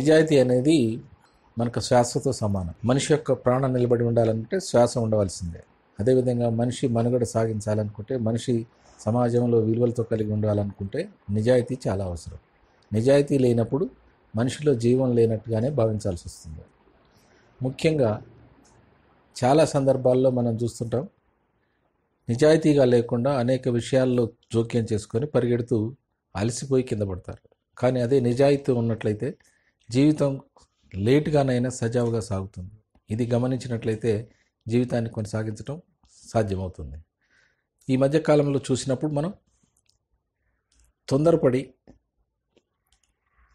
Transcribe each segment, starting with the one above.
నిజాయితీ అనేది మనకు శ్వాసతో సమానం మనిషి యొక్క ప్రాణం నిలబడి ఉండాలంటే శ్వాస ఉండవలసిందే అదేవిధంగా మనిషి మనుగడ సాగించాలనుకుంటే మనిషి సమాజంలో విలువలతో కలిగి ఉండాలనుకుంటే నిజాయితీ చాలా అవసరం నిజాయితీ లేనప్పుడు మనిషిలో జీవం లేనట్టుగానే భావించాల్సి వస్తుంది ముఖ్యంగా చాలా సందర్భాల్లో మనం చూస్తుంటాం నిజాయితీగా లేకుండా అనేక విషయాల్లో జోక్యం చేసుకొని పరిగెడుతూ అలసిపోయి కింద పడతారు కానీ అదే నిజాయితీ ఉన్నట్లయితే జీవితం లేటుగానైనా సజావుగా సాగుతుంది ఇది గమనించినట్లయితే జీవితాన్ని కొనసాగించడం సాధ్యమవుతుంది ఈ మధ్యకాలంలో చూసినప్పుడు మనం తొందరపడి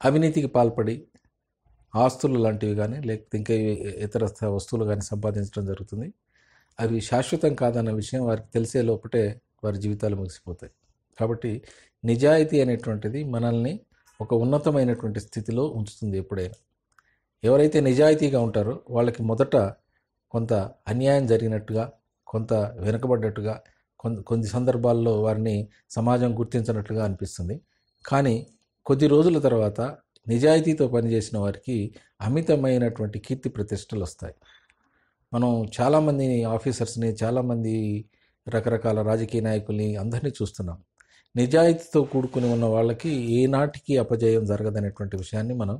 అవినీతికి పాల్పడి ఆస్తులు లాంటివి కానీ లేకపోతే ఇంకా ఇతర వస్తువులు కానీ సంపాదించడం జరుగుతుంది అవి శాశ్వతం కాదన్న విషయం వారికి తెలిసే లోపటే వారి జీవితాలు ముగిసిపోతాయి కాబట్టి నిజాయితీ అనేటువంటిది మనల్ని ఒక ఉన్నతమైనటువంటి స్థితిలో ఉంచుతుంది ఎప్పుడైనా ఎవరైతే నిజాయితీగా ఉంటారో వాళ్ళకి మొదట కొంత అన్యాయం జరిగినట్టుగా కొంత వెనుకబడ్డట్టుగా కొన్ని కొన్ని సందర్భాల్లో వారిని సమాజం గుర్తించినట్లుగా అనిపిస్తుంది కానీ కొద్ది రోజుల తర్వాత నిజాయితీతో పనిచేసిన వారికి అమితమైనటువంటి కీర్తి ప్రతిష్టలు వస్తాయి మనం చాలామంది ఆఫీసర్స్ని చాలామంది రకరకాల రాజకీయ నాయకుల్ని అందరినీ చూస్తున్నాం నిజాయితీతో కూడుకుని ఉన్న వాళ్ళకి ఏనాటికి అపజయం జరగదనేటువంటి విషయాన్ని మనం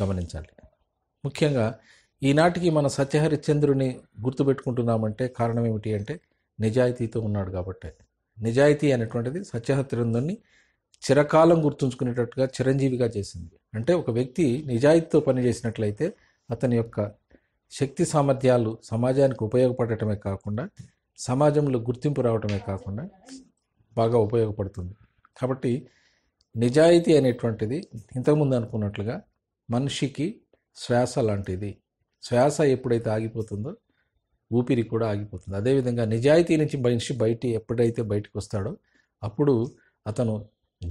గమనించాలి ముఖ్యంగా ఈనాటికి మన సత్యహరిశ్చంద్రుని గుర్తుపెట్టుకుంటున్నామంటే కారణం ఏమిటి అంటే నిజాయితీతో ఉన్నాడు కాబట్టి నిజాయితీ అనేటువంటిది సత్యహరిశ్చంద్రుని చిరకాలం గుర్తుంచుకునేటట్టుగా చిరంజీవిగా చేసింది అంటే ఒక వ్యక్తి నిజాయితీతో పనిచేసినట్లయితే అతని యొక్క శక్తి సామర్థ్యాలు సమాజానికి ఉపయోగపడటమే కాకుండా సమాజంలో గుర్తింపు రావటమే కాకుండా బాగా ఉపయోగపడుతుంది కాబట్టి నిజాయితీ అనేటువంటిది ఇంతకుముందు అనుకున్నట్లుగా మనిషికి శ్వాస లాంటిది శ్వాస ఎప్పుడైతే ఆగిపోతుందో ఊపిరి కూడా ఆగిపోతుంది అదేవిధంగా నిజాయితీ నుంచి మనిషి బయట ఎప్పుడైతే బయటకు వస్తాడో అప్పుడు అతను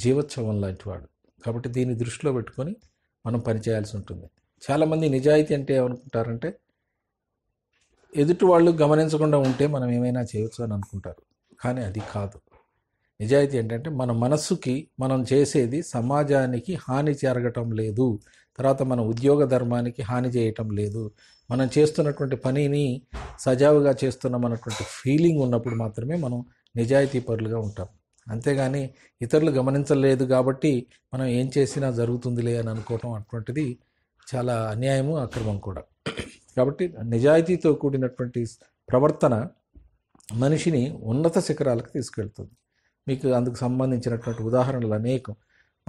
జీవోత్సవం లాంటివాడు కాబట్టి దీన్ని దృష్టిలో పెట్టుకొని మనం పనిచేయాల్సి ఉంటుంది చాలామంది నిజాయితీ అంటే ఏమనుకుంటారంటే ఎదుటి వాళ్ళు గమనించకుండా ఉంటే మనం ఏమైనా చేయవచ్చు అని అనుకుంటారు కానీ అది కాదు నిజాయితీ ఏంటంటే మన మనస్సుకి మనం చేసేది సమాజానికి హాని జరగటం లేదు తర్వాత మన ఉద్యోగ ధర్మానికి హాని చేయటం లేదు మనం చేస్తున్నటువంటి పనిని సజావుగా అన్నటువంటి ఫీలింగ్ ఉన్నప్పుడు మాత్రమే మనం నిజాయితీ పరులుగా ఉంటాం అంతేగాని ఇతరులు గమనించలేదు కాబట్టి మనం ఏం చేసినా జరుగుతుందిలే అని అనుకోవటం అటువంటిది చాలా అన్యాయము అక్రమం కూడా కాబట్టి నిజాయితీతో కూడినటువంటి ప్రవర్తన మనిషిని ఉన్నత శిఖరాలకు తీసుకెళ్తుంది మీకు అందుకు సంబంధించినటువంటి ఉదాహరణలు అనేకం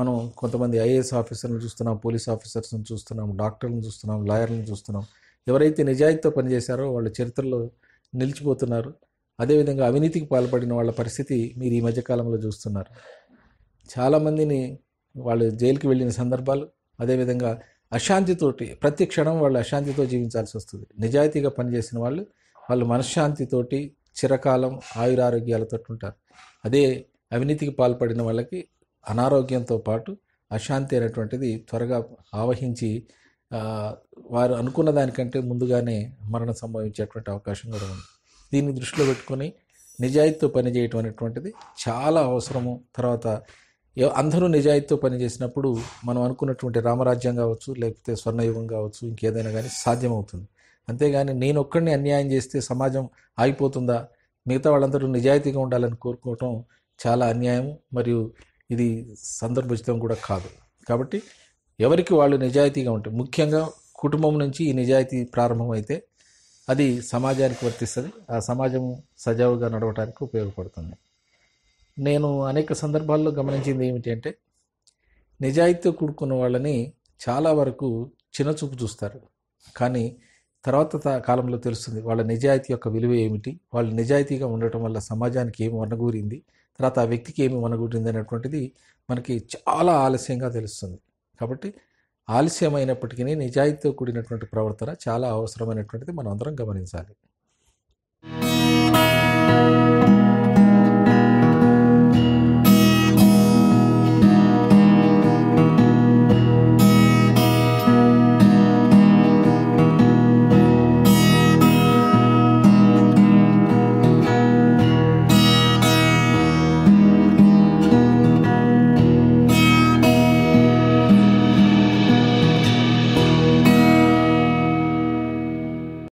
మనం కొంతమంది ఐఏఎస్ ఆఫీసర్ని చూస్తున్నాం పోలీస్ ఆఫీసర్స్ని చూస్తున్నాం డాక్టర్లను చూస్తున్నాం లాయర్లను చూస్తున్నాం ఎవరైతే నిజాయితీతో పనిచేశారో వాళ్ళ చరిత్రలో నిలిచిపోతున్నారు అదేవిధంగా అవినీతికి పాల్పడిన వాళ్ళ పరిస్థితి మీరు ఈ మధ్యకాలంలో చూస్తున్నారు చాలామందిని వాళ్ళు జైలుకి వెళ్ళిన సందర్భాలు అదేవిధంగా అశాంతితోటి ప్రతి క్షణం వాళ్ళు అశాంతితో జీవించాల్సి వస్తుంది నిజాయితీగా పనిచేసిన వాళ్ళు వాళ్ళు మనశ్శాంతితోటి చిరకాలం ఆయురారోగ్యాలతో ఉంటారు అదే అవినీతికి పాల్పడిన వాళ్ళకి అనారోగ్యంతో పాటు అశాంతి అనేటువంటిది త్వరగా ఆవహించి వారు అనుకున్న దానికంటే ముందుగానే మరణం సంభవించేటువంటి అవకాశం కూడా ఉంది దీన్ని దృష్టిలో పెట్టుకొని నిజాయితీతో పనిచేయటం అనేటువంటిది చాలా అవసరము తర్వాత అందరూ నిజాయితీతో పనిచేసినప్పుడు మనం అనుకున్నటువంటి రామరాజ్యం కావచ్చు లేకపోతే స్వర్ణయుగం కావచ్చు ఇంకేదైనా కానీ సాధ్యమవుతుంది అంతేగాని నేను ఒక్కడిని అన్యాయం చేస్తే సమాజం ఆగిపోతుందా మిగతా వాళ్ళందరూ నిజాయితీగా ఉండాలని కోరుకోవటం చాలా అన్యాయం మరియు ఇది సందర్భోచితం కూడా కాదు కాబట్టి ఎవరికి వాళ్ళు నిజాయితీగా ఉంటారు ముఖ్యంగా కుటుంబం నుంచి ఈ నిజాయితీ ప్రారంభమైతే అది సమాజానికి వర్తిస్తుంది ఆ సమాజం సజావుగా నడవటానికి ఉపయోగపడుతుంది నేను అనేక సందర్భాల్లో గమనించింది ఏమిటి అంటే నిజాయితీతో కూడుకున్న వాళ్ళని చాలా వరకు చిన్నచూపు చూస్తారు కానీ తర్వాత కాలంలో తెలుస్తుంది వాళ్ళ నిజాయితీ యొక్క విలువ ఏమిటి వాళ్ళు నిజాయితీగా ఉండటం వల్ల సమాజానికి ఏమి వనగూరింది తర్వాత ఆ వ్యక్తికి ఏమి వనగూరింది అనేటువంటిది మనకి చాలా ఆలస్యంగా తెలుస్తుంది కాబట్టి ఆలస్యమైనప్పటికీ నిజాయితీతో కూడినటువంటి ప్రవర్తన చాలా అవసరమైనటువంటిది మనం అందరం గమనించాలి